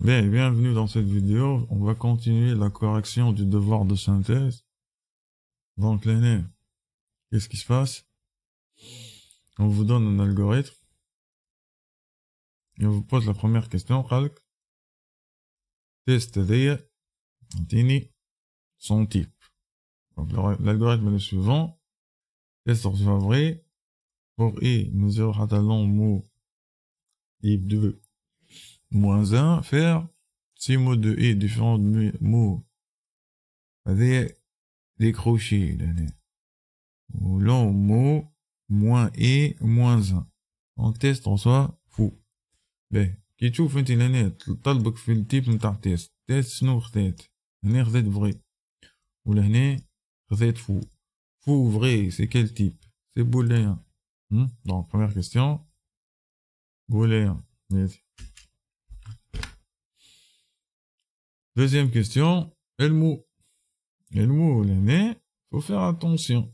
Bien, bienvenue dans cette vidéo. On va continuer la correction du devoir de synthèse. Donc l'année, qu'est-ce qui se passe On vous donne un algorithme. Et on vous pose la première question, Test son type. l'algorithme est le suivant. Test vrai Pour I, mesure hatalon mot type 2 moins 1 faire 6 mots de et différents mots avec des crochets ou long mot moins et moins 1 en test en soi fou ben qui tu fais une année t'as le type de test test c'est test l'année vous êtes vrai ou l'année vous êtes fou fou vrai c'est quel type c'est booléen hmm? donc première question booléen Deuxième question. Elmo. Elmo, l'année, faut faire attention.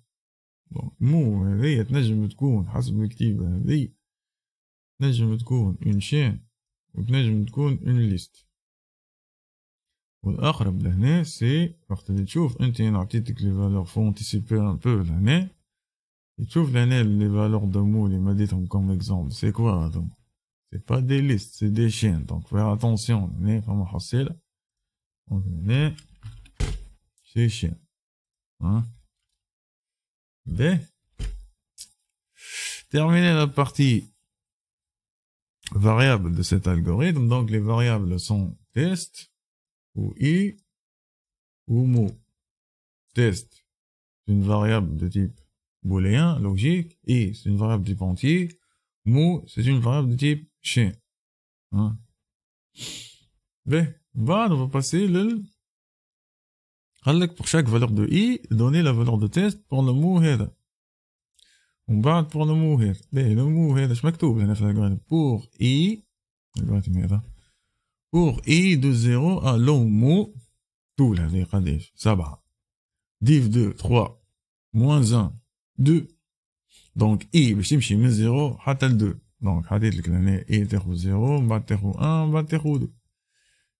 Bon, mou, il y a t'nagem de koun, hasb l'ektib, il y a de koun, une chaîne, ou t'nagem de koun, une liste. Ou l'akhrab, l'année, c'est, quand tu t'chouf, un t'y en a t'y les valeurs font anticiper un peu l'année, et t'chouf l'année, les valeurs de mou, les madites comme exemple, c'est quoi, donc? C'est pas des listes, c'est des chaînes, donc faire attention, l'année, comment hasselle? C'est chien. Hein B. Terminer la partie variable de cet algorithme. Donc les variables sont test ou i ou mu. Test, c'est une variable de type booléen, logique. I, c'est une variable de type entier. mu, c'est une variable de type chien. Hein B. Bon, on va passer Pour chaque valeur de i, donner la valeur de test pour le mot On va pour le mot eh, le mot je hein, Pour i, hein. pour i de 0 à mot, pour i de 0 pour i de 0 à long mot, tout là, ça va. Div 2, 3, moins 1, 2. Donc i, je suis de 0, hâte 2. Donc, hâte le que i de 0, bâte 1, bâte 2.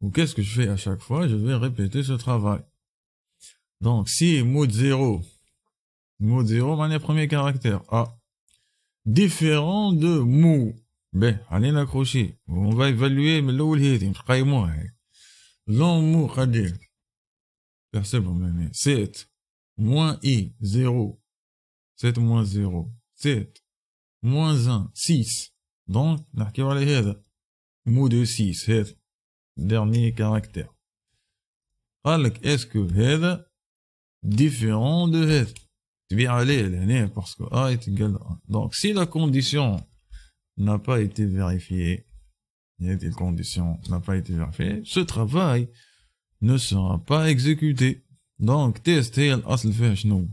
ou qu'est-ce que je fais à chaque fois Je vais répéter ce travail. Donc, si mode 0, mode 0, le premier caractère, A, ah. différent de mou. Ben, allez l'accrocher. On va évaluer, mais là où il moi L'on mou, 7, moins i, 0. 7 moins 0. 7, moins 1, 6. Donc, n'a qu'à voir Mou de 6, 7 dernier caractère. Est-ce que هذا différent de هذا bien aller parce que A est égal à 1. Donc si la condition n'a pas été vérifiée, la condition n'a pas été vérifiée, ce travail ne sera pas exécuté. Donc test est l'asl fait chnou.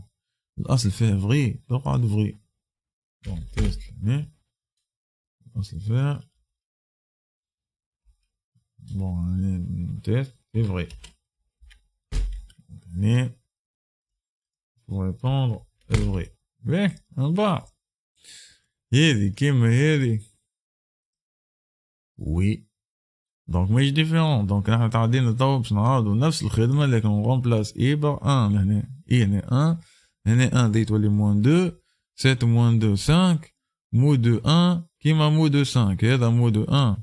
L'asl fait vrai, le vrai. Donc test, l'asl fait Bon, test est vrai. Mais pour répondre, est euh, vrai. Mais en bas. Yedi, Kim, Yedi. Oui. Donc, mais c'est différent. Donc, on a attendu le temps pour se rendre même le on remplace I par 1. Il y 1. 1 2. 7 2, 5. Mou 2 1. qui m'a mou 2 5. Yed a mou 1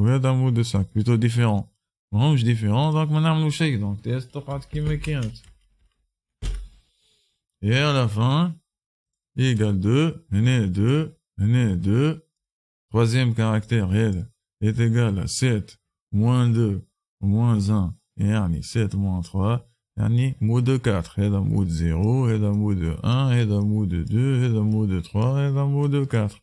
ou bien d'un mot de 5, plutôt différent. Non, je différent, donc madame Louchek, donc test qui me Et à la fin, I égale 2, N est 2, N est 2. Troisième caractère, L est égal à 7, moins 2, moins 1, et est 7, moins 3, un mot de 4, et un mot de 0, et un mot de 1, et un mot de 2, et un mot de 3, et un mot de 4.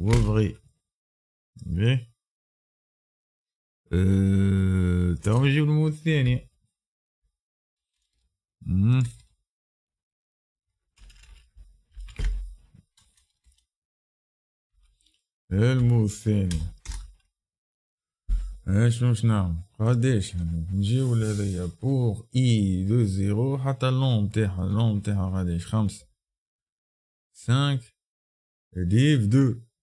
وفري باهي أه... توا نجيب للمود الثاني المود الثاني شنو باش نعمل قداش نجيو لهذايا بور اي دو زيرو حتى اللون تاعها اللون تاعها قداش خمسة cinq div 2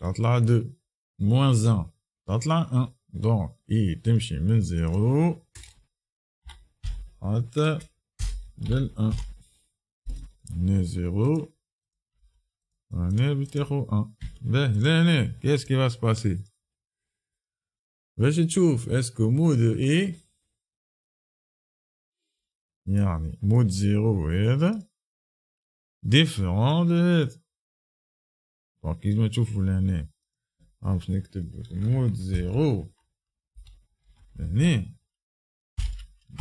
Donc 2, moins 1, donc là, 1. Donc, i, t'imchi, min 0, 1, ne 0, 1. Ben, l'année, ben, ben, qu'est-ce qui va se passer? Ben, je trouve, est-ce que mot de i, yani, de 0, est différent de alors, qu'est-ce que tu veux faire l'année? Ah, je le mode 0. L'année.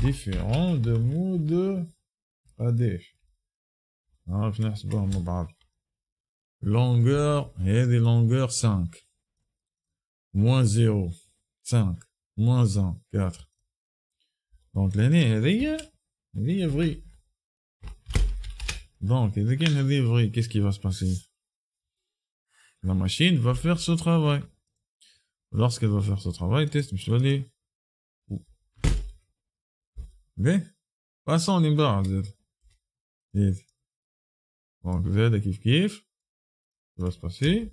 Différent de mode AD. Ah, je n'ai pas de problème. Longueur, il y a des longueurs 5. Moins 0, 5. Moins 1, 4. Donc, l'année, elle est, elle est vraie. Donc, elle est, a est vraie. Qu'est-ce qui va se passer? La machine va faire ce travail. Lorsqu'elle va faire ce travail, test, je vais Mais, passons les barres, Z. Donc, Z, kif kif. Ce qui va se passer,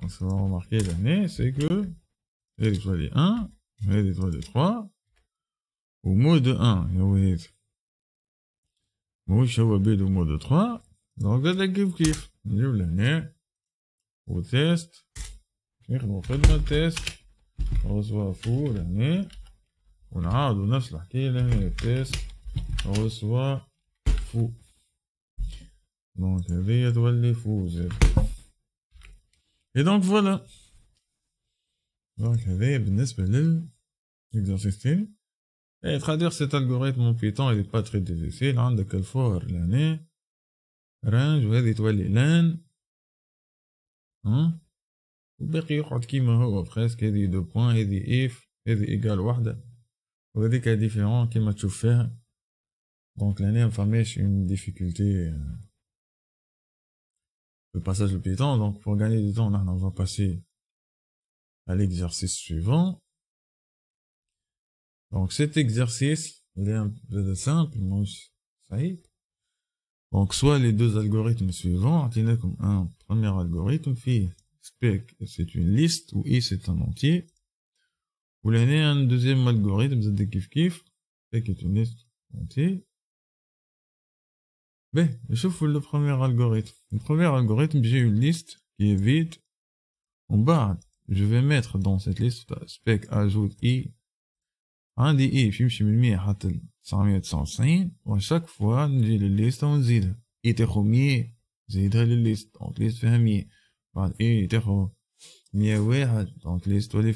on se va remarquer l'année, c'est que, Z étoile est 1, Z est 3, au mode de 1, oui. je au B, au mot de 3, eh donc Z, kif kif. Je l'année. وتيست نخدمو خدمة تيست رسوة فور هنا ونعاودو نفس الحكاية لهنا تيست رسوة فو دونك هذيا تولي فو زاد اي دونك فوالا دونك هاذيا بالنسبة لل اكزارسيس تاني اي traduire سيت الغوريتم en Python, il n'est pas عندك الفور لهنا رانج وهذه تولي لان ها وباقي يقعد كيما هو بريسك هذه دو بوان هذه اف هذه ايكال وحده وهذيك ديفيرون كيما تشوف فيها دونك لهنا اون ديفيكولتي le passage le plus temps. Donc, pour gagner du temps, on va passer à l'exercice suivant. Donc, cet exercice, il est un peu simple, moi, ça Donc, soit les deux algorithmes suivants, comme un premier algorithme فيه spec c'est une liste ou i c'est un entier ou l'année un deuxième algorithme des kiff kif, spec est une liste entier Ben, fais le premier algorithme le premier algorithme j'ai une liste qui est vide en bas je vais mettre dans cette liste spec ajoute i i, i في يمشي hatel, 100 حتى 999 à chaque fois la liste on zide. était 100 dans les listes. Donc, listes hein, fermées. une liste. Donc, listes, vous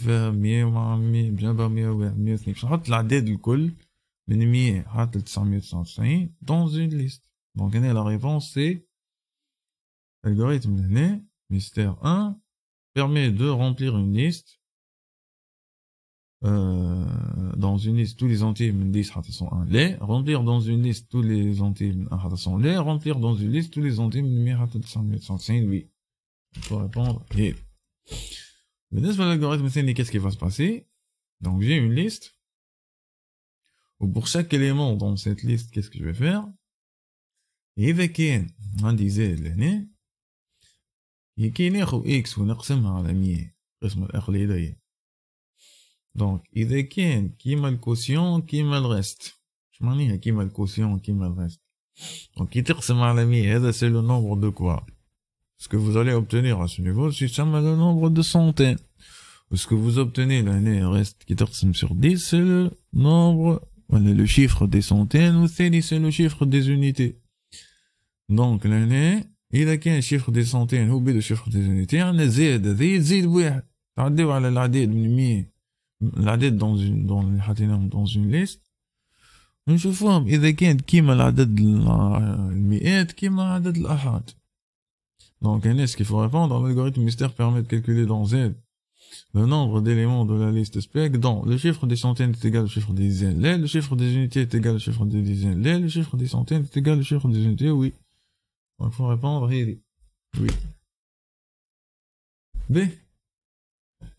ou euh, dans une liste tous les entiers 10 sont 1 les, remplir dans une liste tous les entiers sont les, remplir dans une liste tous les de 1 sont il Pour répondre, et. l'algorithme c'est qu'est-ce qui va se passer Donc j'ai une liste, où pour chaque élément dans cette liste, qu'est-ce que je vais faire hein, donc, il est qui Qui m'a le quotient Qui m'a le reste Je m'en ai qui m'a le caution Qui m'a le reste Donc, qui tire ce mal est c'est le nombre de quoi Ce que vous allez obtenir à ce niveau, c'est ça le nombre de centaines. ce que vous obtenez l'année reste qui tire sur 10, c'est le nombre, le chiffre des centaines, ou c'est le chiffre des unités. Donc, l'année, il a qu'un chiffre des centaines, ou bien le chiffre des unités, on a Z, Z, la dette dans une dans dans une liste نشوفوهم اذا qui كيما العدد المئات كيما عدد الاحاد Donc, n'est ce qu'il faut répondre, l'algorithme mystère permet de calculer dans Z le nombre d'éléments de la liste spec dont le chiffre des centaines est égal au chiffre des dizaines, le chiffre des unités est égal au chiffre des dizaines, le chiffre des centaines est égal au chiffre des unités, oui. il faut répondre, oui. B.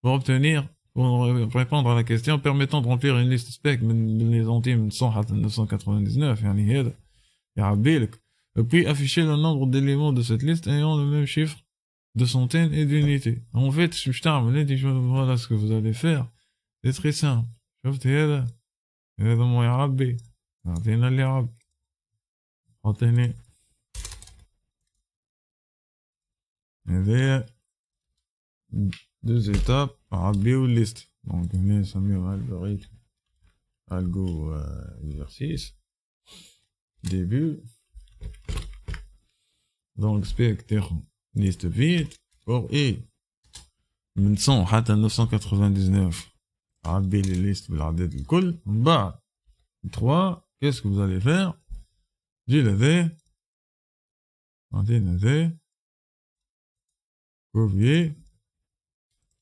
pour obtenir, répondre à la question, permettant de remplir une liste spec mais les centimes 999, يعني هذا et Puis afficher le nombre d'éléments de cette liste ayant le même chiffre de centaines et d'unités. En fait, je voilà ce que vous allez faire. C'est très simple. شفت هذا؟ هذا اللي deux étapes, ou list. Donc, on ça mieux algorithme, algo euh, exercice, début. Donc, spectre, liste vide, pour et Maintenant, à 999. Rabbi les listes, vous l'avez de cool. Bah, 3, qu'est-ce que vous allez faire? J'ai lavé. Rendez, lavé. Copier.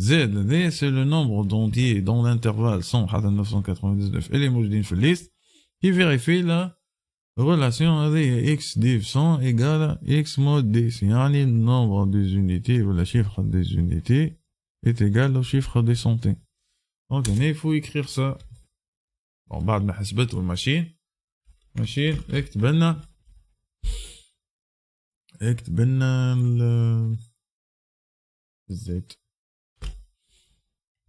ZD, c'est le nombre d'entiers dans l'intervalle 100 à 999 et les mojdin d'une liste qui vérifie la relation avec x div 100 égale x mod d. cest ah, le nombre des unités ou le chiffre des unités est égal au chiffre des centaines. Donc, il faut écrire ça. Bon, Machine, ben, ben, le Z...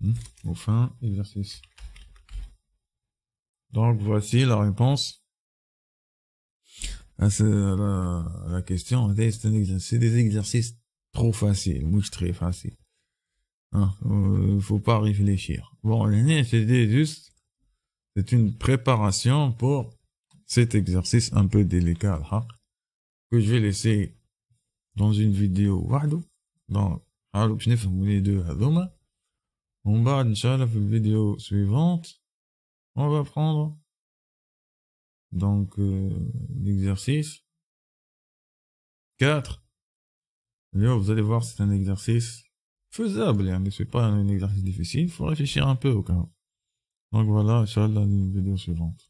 Hmm, fin exercice. Donc voici la réponse à, la, question. C'est des exercices trop faciles, ou très faciles. Il hein, ne euh, faut pas réfléchir. Bon, c'était juste, c'est une préparation pour cet exercice un peu délicat, que je vais laisser dans une vidéo. Dans, alors, je n'ai deux à demain. On va, Inch'Allah, la vidéo suivante, on va prendre donc euh, l'exercice 4. Là, vous allez voir, c'est un exercice faisable, hein, mais n'est pas un exercice difficile, il faut réfléchir un peu au cas. Donc voilà, Inch'Allah, la vidéo suivante.